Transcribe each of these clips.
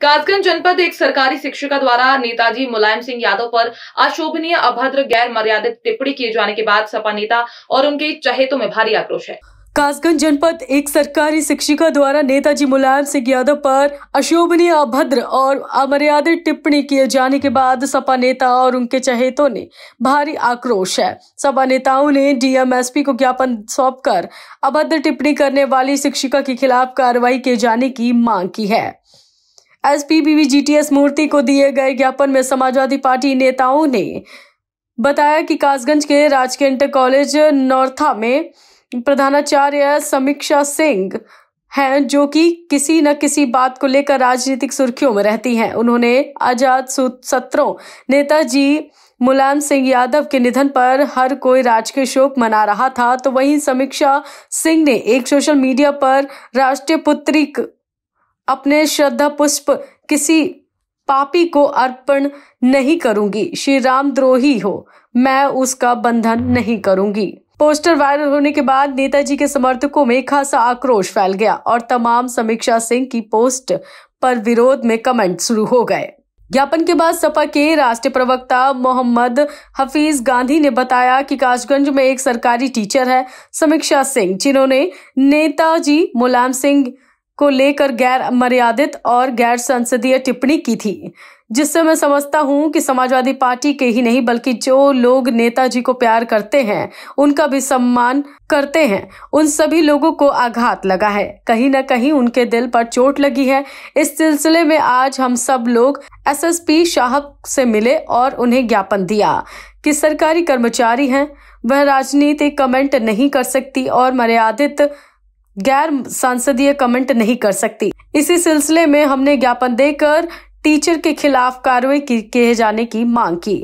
कासगंज जनपद एक सरकारी शिक्षिका द्वारा नेताजी मुलायम सिंह यादव पर अशोभनीय अभद्र गैर मर्यादित टिप्पणी किए जाने के बाद सपा नेता और उनके चहेतों में भारी आक्रोश है कासगंज जनपद एक सरकारी शिक्षिका द्वारा नेताजी मुलायम सिंह यादव पर अशोभनीय अभद्र और अमर्यादित टिप्पणी किए जाने के बाद सपा नेता और उनके चहेतों ने भारी आक्रोश है सपा नेताओं ने डीएमएसपी को ज्ञापन सौंपकर अभद्र टिप्पणी करने वाली शिक्षिका के खिलाफ कार्रवाई किए जाने की मांग की है एसपी बीवी जीटीएस मूर्ति को दिए गए ज्ञापन में समाजवादी पार्टी नेताओं ने बताया कि कासगंज के राजकीय इंटर कॉलेज नौरथा में प्रधानाचार्य समीक्षा सिंह हैं जो कि किसी न किसी बात को लेकर राजनीतिक सुर्खियों में रहती हैं उन्होंने आजाद सत्रों नेताजी मुलायम सिंह यादव के निधन पर हर कोई राजकीय शोक मना रहा था तो वहीं समीक्षा सिंह ने एक सोशल मीडिया पर राष्ट्रीय पुत्री अपने श्रद्धा पुष्प किसी पापी को अर्पण नहीं करूंगी श्री राम द्रोही हो मैं उसका बंधन नहीं करूंगी पोस्टर वायरल होने के बाद नेताजी के समर्थकों में खासा आक्रोश फैल गया और तमाम समीक्षा सिंह की पोस्ट पर विरोध में कमेंट शुरू हो गए ज्ञापन के बाद सपा के राष्ट्रीय प्रवक्ता मोहम्मद हफीज गांधी ने बताया कि काशगंज में एक सरकारी टीचर है समीक्षा सिंह जिन्होंने नेताजी मुलायम सिंह को लेकर गैर मर्यादित और गैर संसदीय टिप्पणी की थी जिससे मैं समझता हूं कि समाजवादी पार्टी के ही नहीं बल्कि जो लोग नेताजी को प्यार करते हैं उनका भी सम्मान करते हैं उन सभी लोगों को आघात लगा है कहीं ना कहीं उनके दिल पर चोट लगी है इस सिलसिले में आज हम सब लोग एसएसपी शाह से मिले और उन्हें ज्ञापन दिया कि सरकारी कर्मचारी हैं वह राजनीतिक कमेंट नहीं कर सकती और मर्यादित गैर संसदीय कमेंट नहीं कर सकती इसी सिलसिले में हमने ज्ञापन देकर टीचर के खिलाफ कार्रवाई किए जाने की मांग की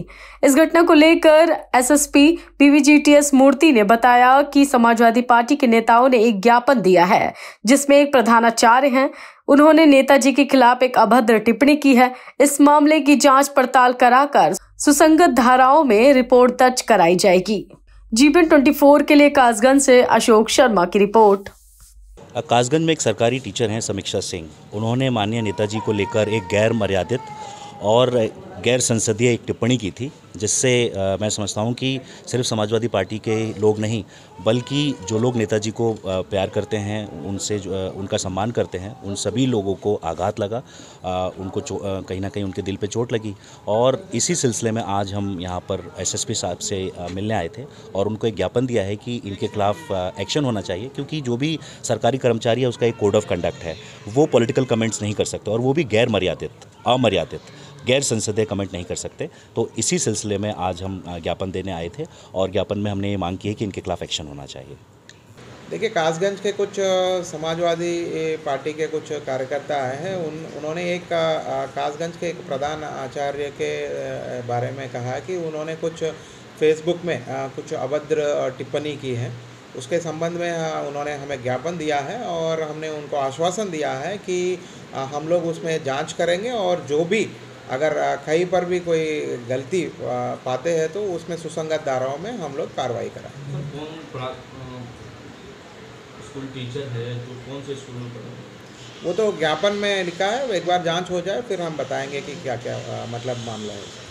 इस घटना को लेकर एसएसपी बीवीजीटीएस मूर्ति ने बताया कि समाजवादी पार्टी के नेताओं ने एक ज्ञापन दिया है जिसमें एक प्रधानाचार्य हैं उन्होंने नेताजी के खिलाफ एक अभद्र टिप्पणी की है इस मामले की जांच पड़ताल कराकर सुसंगत धाराओं में रिपोर्ट दर्ज कराई जाएगी जीपीएन ट्वेंटी के लिए कासगंज से अशोक शर्मा की रिपोर्ट कासगंज में एक सरकारी टीचर हैं समीक्षा सिंह उन्होंने माननीय नेताजी को लेकर एक गैर मर्यादित और गैर संसदीय एक टिप्पणी की थी जिससे मैं समझता हूं कि सिर्फ समाजवादी पार्टी के लोग नहीं बल्कि जो लोग नेताजी को प्यार करते हैं उनसे जो उनका सम्मान करते हैं उन सभी लोगों को आघात लगा उनको कहीं ना कहीं उनके दिल पे चोट लगी और इसी सिलसिले में आज हम यहाँ पर एसएसपी साहब से मिलने आए थे और उनको एक ज्ञापन दिया है कि इनके खिलाफ एक्शन होना चाहिए क्योंकि जो भी सरकारी कर्मचारी है उसका एक कोड ऑफ कंडक्ट है वो पोलिटिकल कमेंट्स नहीं कर सकते और वो भी गैर मर्यादित अमर्यादित गैर संसदीय कमेंट नहीं कर सकते तो इसी सिलसिले में आज हम ज्ञापन देने आए थे और ज्ञापन में हमने ये मांग की है कि इनके खिलाफ एक्शन होना चाहिए देखिए कासगंज के कुछ समाजवादी पार्टी के कुछ कार्यकर्ता आए हैं उन उन्होंने एक कासगंज के एक प्रधान आचार्य के बारे में कहा कि उन्होंने कुछ फेसबुक में कुछ अभद्र टिप्पणी की है उसके संबंध में उन्होंने हमें ज्ञापन दिया है और हमने उनको आश्वासन दिया है कि हम लोग उसमें जांच करेंगे और जो भी अगर कहीं पर भी कोई गलती पाते हैं तो उसमें सुसंगत धाराओं में हम लोग कार्रवाई कराएंगे तो स्कूल टीचर है तो कौन से स्कूल वो तो ज्ञापन में लिखा है एक बार जांच हो जाए फिर हम बताएंगे कि क्या क्या मतलब मामला है